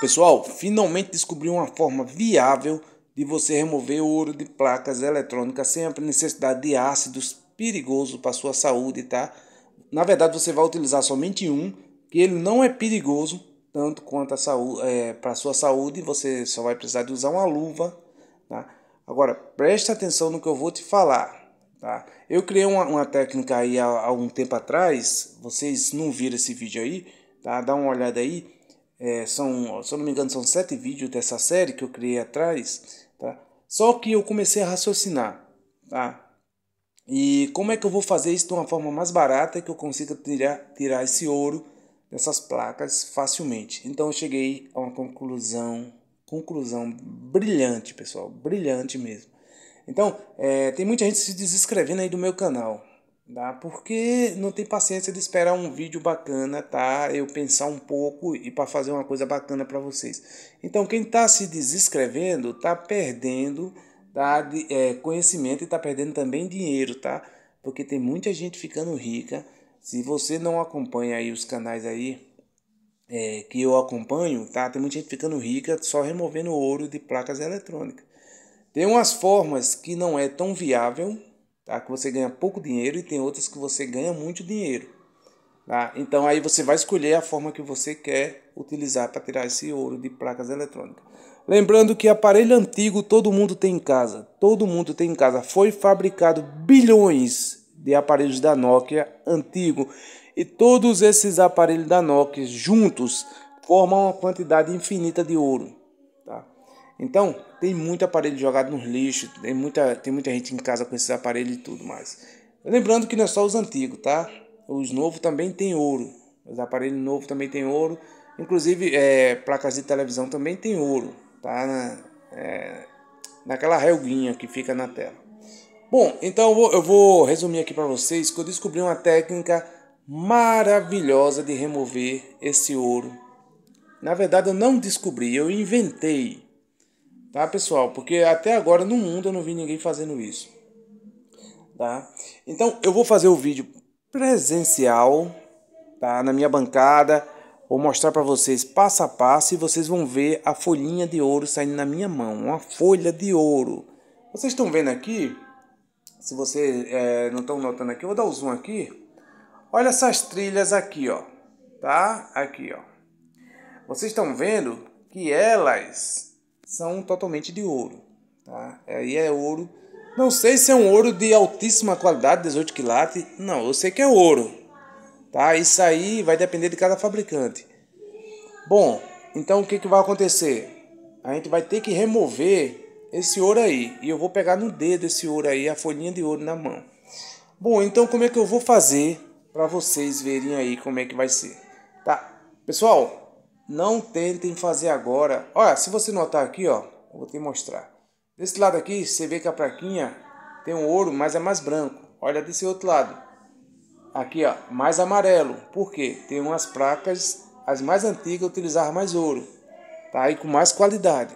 Pessoal, finalmente descobri uma forma viável de você remover ouro de placas eletrônicas sem a necessidade de ácidos perigosos para sua saúde, tá? Na verdade, você vai utilizar somente um, que ele não é perigoso tanto quanto a saúde, é, para sua saúde, você só vai precisar de usar uma luva, tá? Agora, preste atenção no que eu vou te falar, tá? Eu criei uma, uma técnica aí há, há um tempo atrás, vocês não viram esse vídeo aí, tá? Dá uma olhada aí. É, são, se eu não me engano, são sete vídeos dessa série que eu criei atrás, tá? Só que eu comecei a raciocinar, tá? E como é que eu vou fazer isso de uma forma mais barata que eu consiga tirar, tirar esse ouro dessas placas facilmente? Então eu cheguei a uma conclusão, conclusão brilhante, pessoal, brilhante mesmo. Então, é, tem muita gente se desinscrevendo aí do meu canal, tá? Porque não tem paciência de esperar um vídeo bacana, tá? Eu pensar um pouco e para fazer uma coisa bacana para vocês. Então, quem está se desinscrevendo está perdendo tá? De, é, conhecimento e está perdendo também dinheiro, tá? Porque tem muita gente ficando rica. Se você não acompanha aí os canais aí é, que eu acompanho, tá? Tem muita gente ficando rica só removendo ouro de placas eletrônicas. Tem umas formas que não é tão viável, tá? que você ganha pouco dinheiro, e tem outras que você ganha muito dinheiro. Tá? Então aí você vai escolher a forma que você quer utilizar para tirar esse ouro de placas eletrônicas. Lembrando que aparelho antigo todo mundo tem em casa. Todo mundo tem em casa. Foi fabricado bilhões de aparelhos da Nokia antigo. E todos esses aparelhos da Nokia juntos formam uma quantidade infinita de ouro. Então, tem muito aparelho jogado nos lixos, tem muita, tem muita gente em casa com esses aparelhos e tudo mais. Lembrando que não é só os antigos, tá? Os novos também tem ouro. Os aparelhos novos também tem ouro. Inclusive, é, placas de televisão também tem ouro, tá? Na, é, naquela relguinha que fica na tela. Bom, então eu vou, eu vou resumir aqui para vocês que eu descobri uma técnica maravilhosa de remover esse ouro. Na verdade, eu não descobri, eu inventei Tá, pessoal? Porque até agora no mundo eu não vi ninguém fazendo isso. Tá? Então eu vou fazer o vídeo presencial, tá? Na minha bancada, vou mostrar para vocês passo a passo e vocês vão ver a folhinha de ouro saindo na minha mão, uma folha de ouro. Vocês estão vendo aqui? Se vocês é, não estão notando aqui, eu vou dar o um zoom aqui. Olha essas trilhas aqui, ó. Tá? Aqui, ó. Vocês estão vendo que elas são totalmente de ouro. Tá? Aí é ouro. Não sei se é um ouro de altíssima qualidade, 18 quilates. Não, eu sei que é ouro. Tá? Isso aí vai depender de cada fabricante. Bom, então o que, que vai acontecer? A gente vai ter que remover esse ouro aí. E eu vou pegar no dedo esse ouro aí, a folhinha de ouro na mão. Bom, então como é que eu vou fazer para vocês verem aí como é que vai ser? Tá? Pessoal, não tentem fazer agora. Olha, se você notar aqui, ó, vou te mostrar. Desse lado aqui, você vê que a plaquinha tem um ouro, mas é mais branco. Olha desse outro lado. Aqui, ó, mais amarelo. Por quê? Tem umas placas, as mais antigas utilizavam mais ouro. Tá aí com mais qualidade.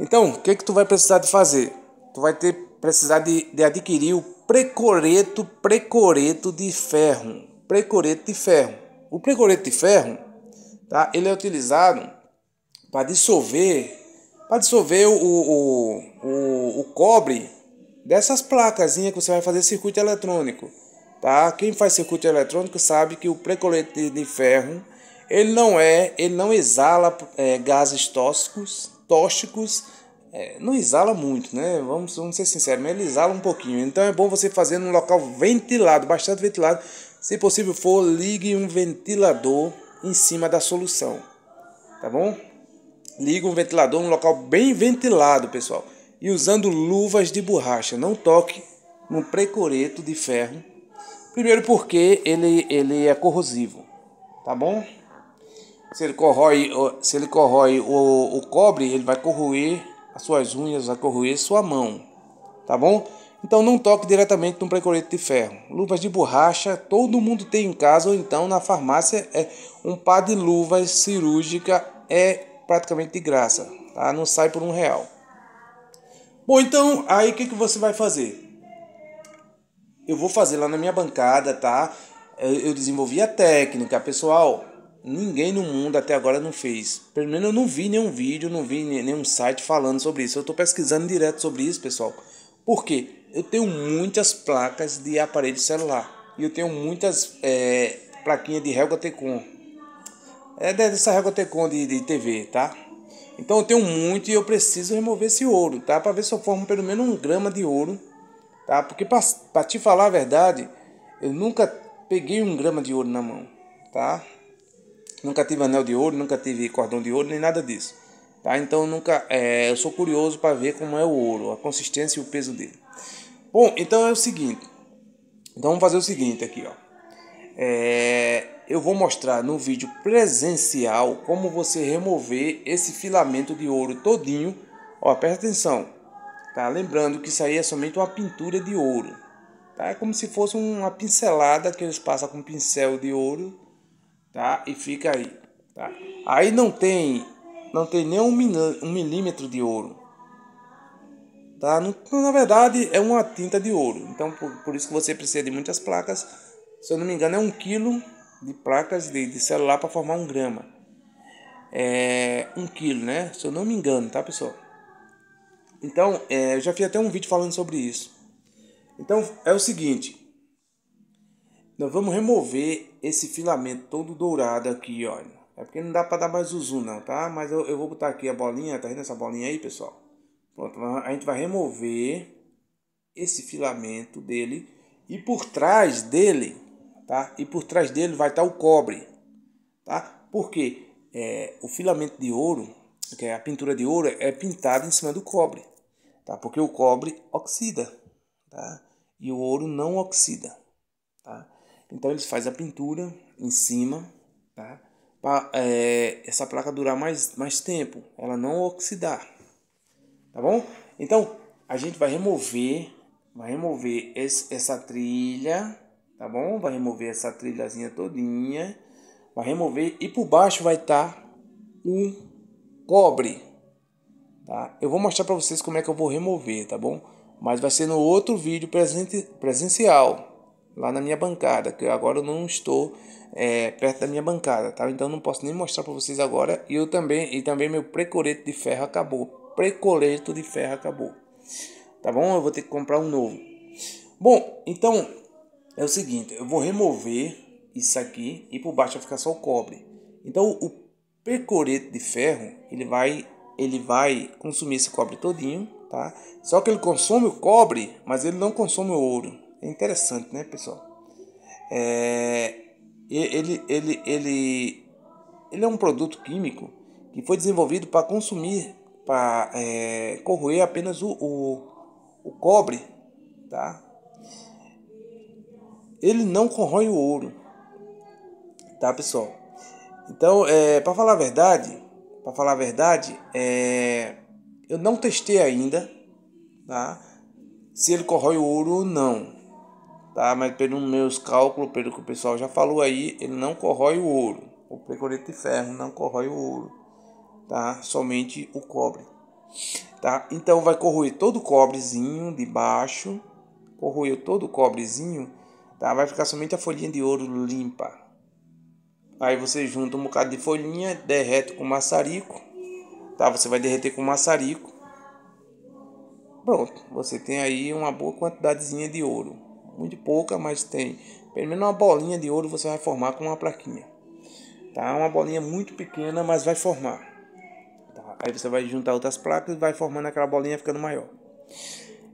Então, o que que tu vai precisar de fazer? Tu vai ter precisar de, de adquirir o precoreto, precoreto de ferro. Precoreto de ferro. O precoreto de ferro tá? ele é utilizado para dissolver para dissolver o, o, o, o cobre dessas placazinhas que você vai fazer circuito eletrônico. Tá? Quem faz circuito eletrônico sabe que o precolete de ferro ele não é, ele não exala é, gases tóxicos, tóxicos é, não exala muito, né? Vamos, vamos ser sinceros, mas ele exala um pouquinho. Então é bom você fazer num local ventilado, bastante ventilado. Se possível for, ligue um ventilador em cima da solução, tá bom? Liga um ventilador num local bem ventilado, pessoal. E usando luvas de borracha, não toque no precoreto de ferro. Primeiro porque ele, ele é corrosivo, tá bom? Se ele corrói, se ele corrói o, o cobre, ele vai corroer as suas unhas, vai corroer sua mão, tá bom? Então não toque diretamente no percloreto de ferro. Luvas de borracha, todo mundo tem em casa ou então na farmácia é um par de luvas cirúrgica é praticamente de graça, tá? Não sai por um real. Bom, então aí o que, que você vai fazer? Eu vou fazer lá na minha bancada, tá? Eu, eu desenvolvi a técnica, pessoal. Ninguém no mundo até agora não fez. Pelo menos eu não vi nenhum vídeo, não vi nenhum site falando sobre isso. Eu estou pesquisando direto sobre isso, pessoal. Por quê? Eu tenho muitas placas de aparelho celular. E eu tenho muitas é, plaquinhas de Helga Tecon. É dessa régua Tecon de, de TV, tá? Então eu tenho muito e eu preciso remover esse ouro, tá? Para ver se eu formo pelo menos um grama de ouro, tá? Porque para te falar a verdade, eu nunca peguei um grama de ouro na mão, tá? Nunca tive anel de ouro, nunca tive cordão de ouro, nem nada disso. Tá? Então nunca, é, eu sou curioso para ver como é o ouro, a consistência e o peso dele. Bom, então é o seguinte. Então vamos fazer o seguinte aqui, ó. É, eu vou mostrar no vídeo presencial como você remover esse filamento de ouro todinho. Ó, presta atenção. Tá? Lembrando que isso aí é somente uma pintura de ouro. Tá? É como se fosse uma pincelada que eles passam com um pincel de ouro. Tá? E fica aí. Tá? Aí não tem não tem nem um, milímetro de ouro. Tá? Na verdade, é uma tinta de ouro. Então, por, por isso que você precisa de muitas placas. Se eu não me engano, é um quilo de placas de, de celular para formar um grama. É um quilo, né? Se eu não me engano, tá, pessoal? Então, é, eu já fiz até um vídeo falando sobre isso. Então, é o seguinte. Nós vamos remover esse filamento todo dourado aqui, olha. É porque não dá para dar mais o zoom não, tá? Mas eu, eu vou botar aqui a bolinha, tá vendo essa bolinha aí, pessoal? Pronto, a gente vai remover esse filamento dele e por trás dele, tá? E por trás dele vai estar tá o cobre, tá? Porque é, o filamento de ouro, que é a pintura de ouro, é pintada em cima do cobre, tá? Porque o cobre oxida, tá? E o ouro não oxida, tá? Então eles fazem a pintura em cima, tá? é, essa placa durar mais, mais tempo, ela não oxidar, tá bom? Então, a gente vai remover, vai remover esse, essa trilha, tá bom? Vai remover essa trilhazinha todinha, vai remover e por baixo vai estar tá o cobre, tá? Eu vou mostrar para vocês como é que eu vou remover, tá bom? Mas vai ser no outro vídeo presen presencial, lá na minha bancada, que agora eu não estou é, perto da minha bancada, tá? Então não posso nem mostrar para vocês agora. E eu também e também meu precoleto de ferro acabou. Precoleto de ferro acabou. Tá bom? Eu vou ter que comprar um novo. Bom, então é o seguinte, eu vou remover isso aqui e por baixo vai ficar só o cobre. Então o percoreto de ferro, ele vai ele vai consumir esse cobre todinho, tá? Só que ele consome o cobre, mas ele não consome o ouro, é interessante, né, pessoal? É, ele, ele, ele, ele é um produto químico que foi desenvolvido para consumir, para é, corroer apenas o, o, o cobre, tá? Ele não corrói o ouro, tá, pessoal? Então, é, para falar a verdade, para falar a verdade, é, eu não testei ainda, tá? Se ele corrói o ouro ou não tá? Mas pelos meus cálculos, pelo que o pessoal já falou aí, ele não corrói o ouro. O precoreto de ferro não corrói o ouro, tá? Somente o cobre, tá? Então vai corroer todo o cobrezinho de baixo, corroeu todo o cobrezinho, tá? Vai ficar somente a folhinha de ouro limpa. Aí você junta um bocado de folhinha, derrete com maçarico, tá? Você vai derreter com maçarico. Pronto, você tem aí uma boa quantidadezinha de ouro muito pouca, mas tem pelo menos uma bolinha de ouro você vai formar com uma plaquinha. Tá? Uma bolinha muito pequena, mas vai formar. Tá? Aí você vai juntar outras placas e vai formando aquela bolinha ficando maior.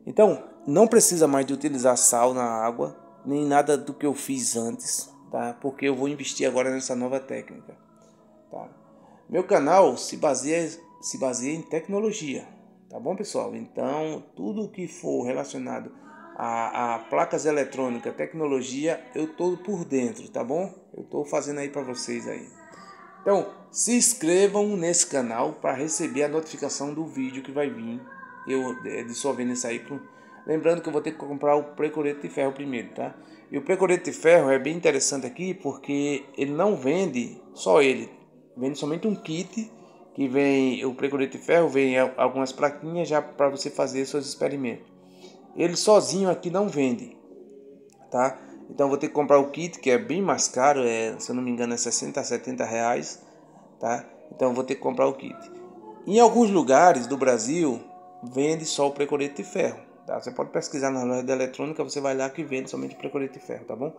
Então, não precisa mais de utilizar sal na água, nem nada do que eu fiz antes, tá? Porque eu vou investir agora nessa nova técnica, tá? Meu canal se baseia, se baseia em tecnologia, tá bom, pessoal? Então, tudo que for relacionado a, a placas eletrônicas, tecnologia, eu tô por dentro, tá bom? Eu tô fazendo aí para vocês aí. Então, se inscrevam nesse canal para receber a notificação do vídeo que vai vir. Eu é, dissolvendo esse aí pro... Lembrando que eu vou ter que comprar o precoreto de ferro primeiro, tá? E o precoreto de ferro é bem interessante aqui porque ele não vende só ele. Vende somente um kit que vem... O precoreto de ferro vem é, algumas plaquinhas já para você fazer seus experimentos. Ele sozinho aqui não vende, tá? Então vou ter que comprar o kit que é bem mais caro, é, se eu não me engano é 60 a 70 reais, tá? Então vou ter que comprar o kit. Em alguns lugares do Brasil vende só o precoreto de ferro, tá? Você pode pesquisar na loja de eletrônica, você vai lá que vende somente o precoreto de ferro, tá bom?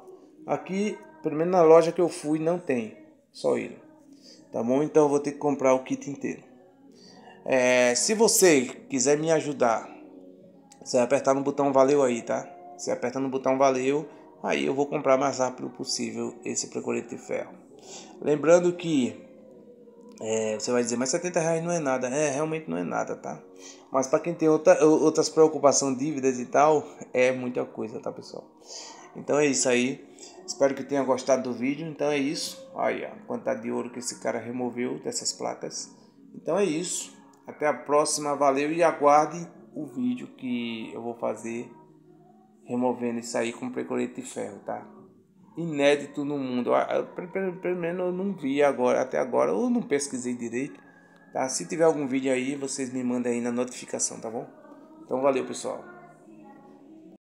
Aqui, pelo menos na loja que eu fui, não tem, só ele, tá bom? Então vou ter que comprar o kit inteiro. É, se você quiser me ajudar você vai apertar no botão valeu aí, tá? Você aperta no botão valeu, aí eu vou comprar mais rápido possível esse precolete de ferro. Lembrando que é, você vai dizer, mas 70 reais não é nada. É, realmente não é nada, tá? Mas para quem tem outra, outras preocupações, dívidas e tal, é muita coisa, tá, pessoal? Então é isso aí. Espero que tenha gostado do vídeo. Então é isso. Olha a quantidade de ouro que esse cara removeu dessas placas. Então é isso. Até a próxima. Valeu e aguarde o vídeo que eu vou fazer removendo isso aí com precolete de ferro, tá? Inédito no mundo, pelo menos eu não vi agora, até agora, ou não pesquisei direito, tá? Se tiver algum vídeo aí, vocês me mandem aí na notificação, tá bom? Então valeu, pessoal.